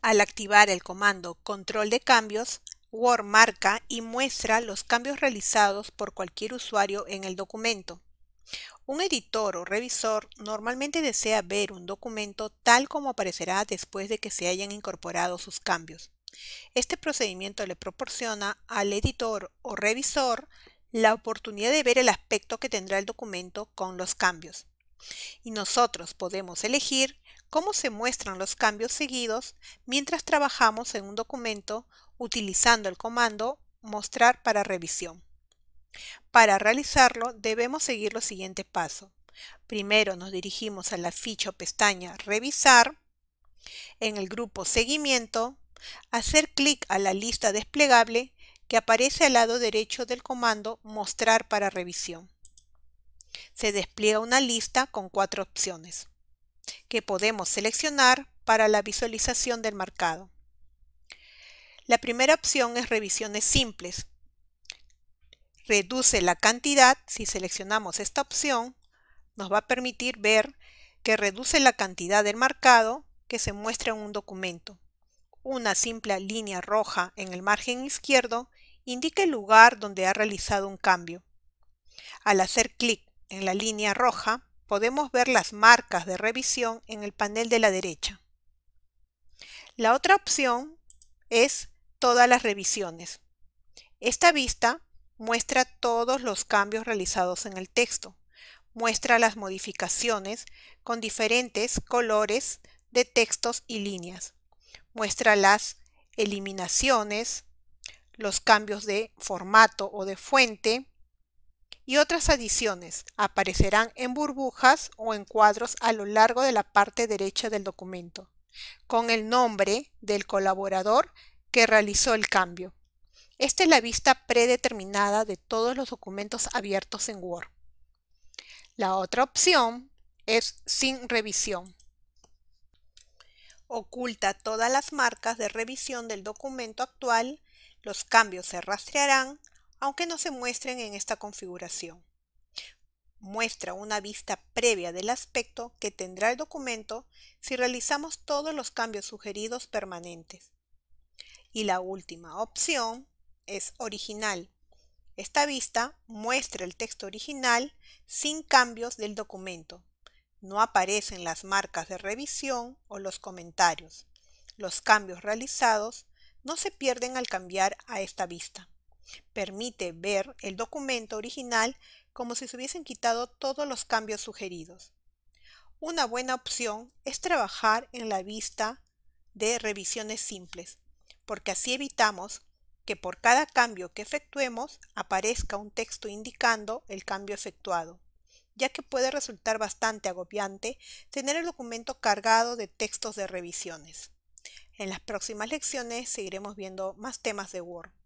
Al activar el comando Control de cambios, Word marca y muestra los cambios realizados por cualquier usuario en el documento. Un editor o revisor normalmente desea ver un documento tal como aparecerá después de que se hayan incorporado sus cambios. Este procedimiento le proporciona al editor o revisor la oportunidad de ver el aspecto que tendrá el documento con los cambios. Y nosotros podemos elegir cómo se muestran los cambios seguidos mientras trabajamos en un documento utilizando el comando mostrar para revisión. Para realizarlo debemos seguir los siguientes pasos. Primero nos dirigimos a la ficha o pestaña Revisar. En el grupo Seguimiento, hacer clic a la lista desplegable que aparece al lado derecho del comando Mostrar para revisión. Se despliega una lista con cuatro opciones que podemos seleccionar para la visualización del marcado. La primera opción es revisiones simples. Reduce la cantidad, si seleccionamos esta opción, nos va a permitir ver que reduce la cantidad del marcado que se muestra en un documento. Una simple línea roja en el margen izquierdo indica el lugar donde ha realizado un cambio. Al hacer clic en la línea roja, podemos ver las marcas de revisión en el panel de la derecha. La otra opción es todas las revisiones. Esta vista muestra todos los cambios realizados en el texto. Muestra las modificaciones con diferentes colores de textos y líneas. Muestra las eliminaciones, los cambios de formato o de fuente, y otras adiciones aparecerán en burbujas o en cuadros a lo largo de la parte derecha del documento, con el nombre del colaborador que realizó el cambio. Esta es la vista predeterminada de todos los documentos abiertos en Word. La otra opción es sin revisión. Oculta todas las marcas de revisión del documento actual, los cambios se rastrearán, aunque no se muestren en esta configuración. Muestra una vista previa del aspecto que tendrá el documento si realizamos todos los cambios sugeridos permanentes. Y la última opción es original. Esta vista muestra el texto original sin cambios del documento. No aparecen las marcas de revisión o los comentarios. Los cambios realizados no se pierden al cambiar a esta vista. Permite ver el documento original como si se hubiesen quitado todos los cambios sugeridos. Una buena opción es trabajar en la vista de revisiones simples, porque así evitamos que por cada cambio que efectuemos aparezca un texto indicando el cambio efectuado, ya que puede resultar bastante agobiante tener el documento cargado de textos de revisiones. En las próximas lecciones seguiremos viendo más temas de Word.